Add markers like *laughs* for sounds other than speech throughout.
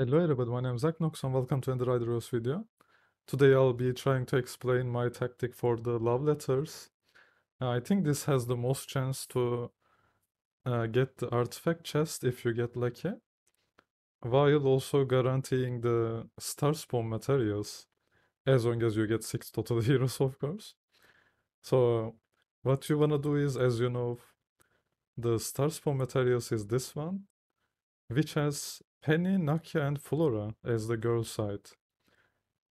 Hello everybody, my name is Aknox and welcome to another Idoros video. Today I'll be trying to explain my tactic for the love letters. Uh, I think this has the most chance to uh, get the artifact chest if you get lucky, while also guaranteeing the star spawn materials, as long as you get 6 *laughs* total heroes of course. So what you wanna do is, as you know, the star spawn materials is this one, which has Penny, Nakia, and Flora as the girl side.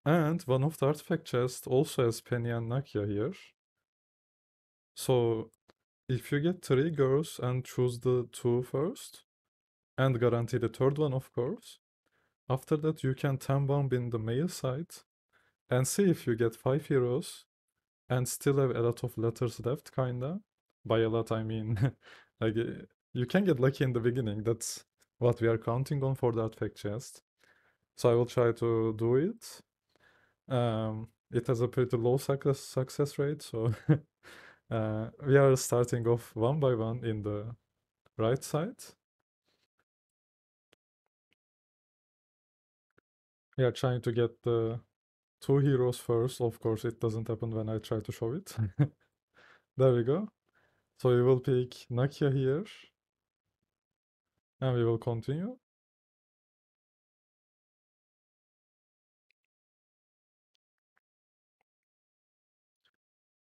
And one of the artifact chests also has Penny and Nakia here. So if you get three girls and choose the two first, and guarantee the third one of course, after that you can 10 bomb in the male side and see if you get 5 heroes and still have a lot of letters left kinda. By a lot I mean *laughs* like eh, you can get lucky in the beginning that's what we are counting on for that fact chest. So I will try to do it. Um, it has a pretty low success, success rate, so *laughs* uh, we are starting off one by one in the right side. We are trying to get the two heroes first. Of course, it doesn't happen when I try to show it. *laughs* there we go. So we will pick Nakia here. And we will continue.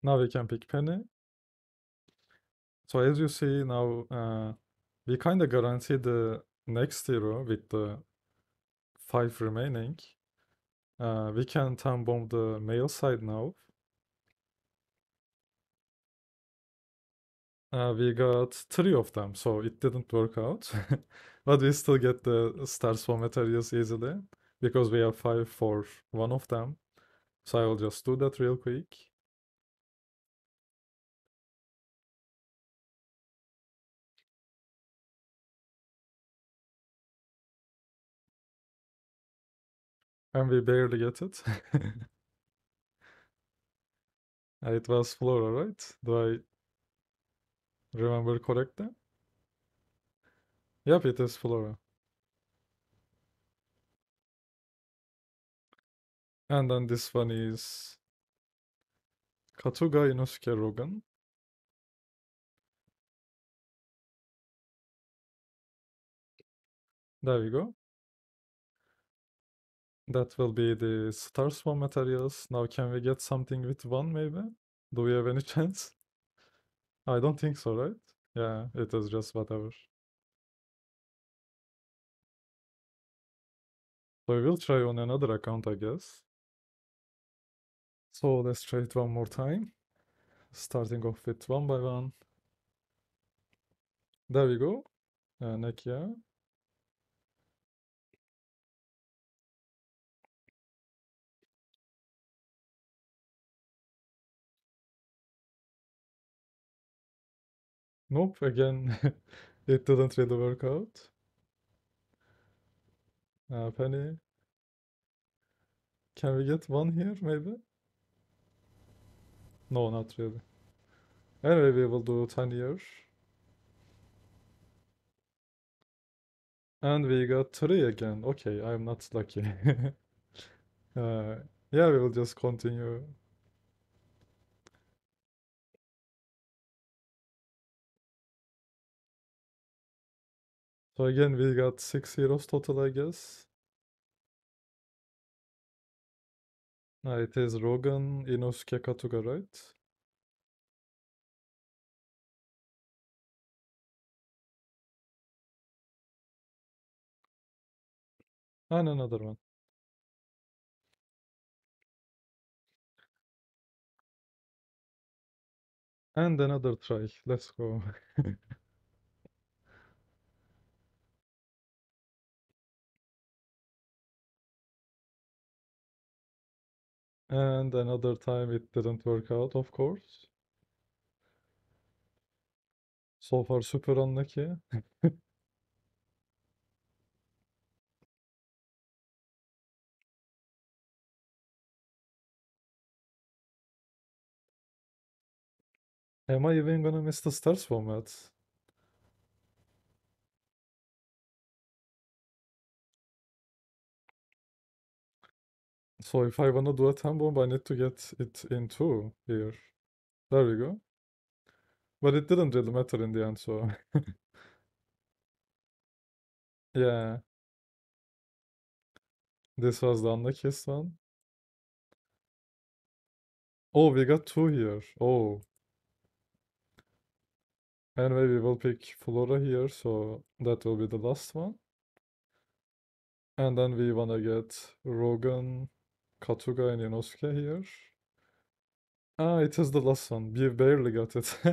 Now we can pick Penny. So as you see now, uh, we kind of guarantee the next zero with the 5 remaining. Uh, we can time bomb the male side now. Uh, we got three of them, so it didn't work out. *laughs* but we still get the stars for materials easily because we have five for one of them. So I will just do that real quick. And we barely get it. *laughs* Uh, it was Flora, right? Do I Remember correctly? Yep, it is Flora. And then this one is Katuga Inosuke Rogan. There we go. That will be the Star Swarm materials. Now can we get something with one maybe? Do we have any *laughs* chance? I don't think so, right? Yeah, it is just whatever. So we will try on another account, I guess. So let's try it one more time. Starting off with one by one. There we go. Uh, Nekia. Nope, again, *laughs* it didn't really work out. Uh, Penny, can we get one here, maybe? No, not really. Anyway, we will do 10 years. And we got 3 again. Okay, I'm not lucky. *laughs* uh, yeah, we will just continue So again, we got six heroes total, I guess. Uh, it is Rogan, Inosuke Katuga, right? And ah, another one. And another try. Let's go. *laughs* And another time it didn't work out, of course. So far super unlucky. *laughs* Am I even gonna miss the stars format? So if I want to do a time bomb, I need to get it in two here. There we go. But it didn't really matter in the end, so... *laughs* yeah. This was the unluckiest one. Oh, we got two here. Oh. Anyway, we will pick Flora here, so that will be the last one. And then we wanna get Rogan, Katuga and Yonosuke here. Ah, it is the last one. We barely got it. *laughs*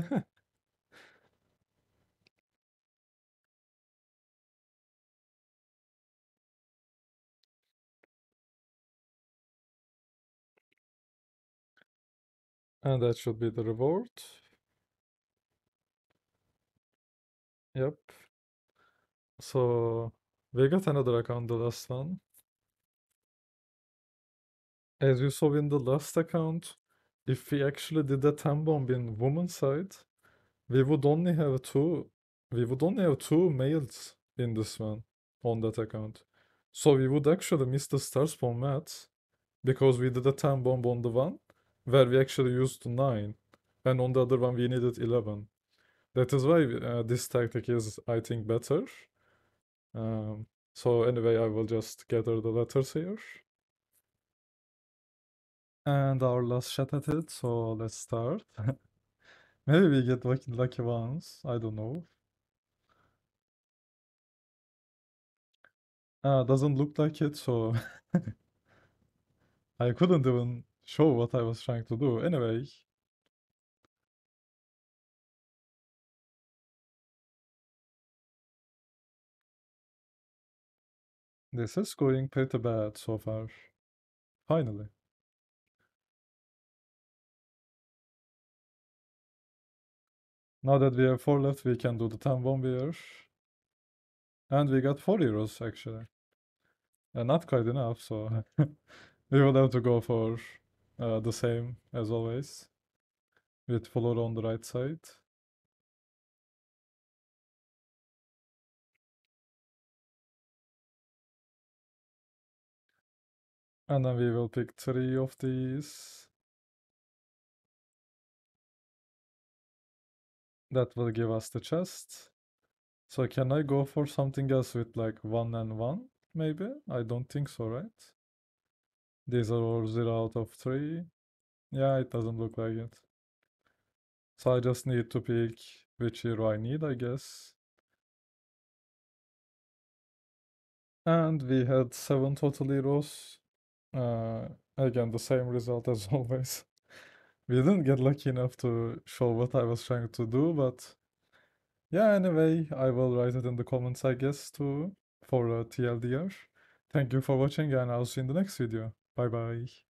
and that should be the reward. Yep. So we got another account, the last one as you saw in the last account, if we actually did a time bomb in woman's side, we would only have two we would only have two males in this one on that account. So we would actually miss the star spawn mats because we did a time bomb on the one where we actually used 9 and on the other one we needed 11. That is why uh, this tactic is, I think, better. Um, so anyway, I will just gather the letters here. And our last shot at it, so let's start. *laughs* Maybe we get lucky, lucky ones, I don't know. Uh, doesn't look like it, so *laughs* I couldn't even show what I was trying to do. Anyway. This is going pretty bad so far. Finally. Now that we have 4 left, we can do the 10 bombiers. And we got 4 euros actually. Uh, not quite enough, so *laughs* we will have to go for uh, the same as always. With follow on the right side. And then we will pick three of these. That will give us the chest. So can I go for something else with like 1 and 1 maybe? I don't think so, right? These are all 0 out of 3. Yeah, it doesn't look like it. So I just need to pick which hero I need, I guess. And we had 7 total heroes. Uh, again, the same result as *laughs* always we didn't get lucky enough to show what I was trying to do, but yeah, anyway, I will write it in the comments, I guess, too, for a TLDR. Thank you for watching, and I'll see you in the next video. Bye-bye.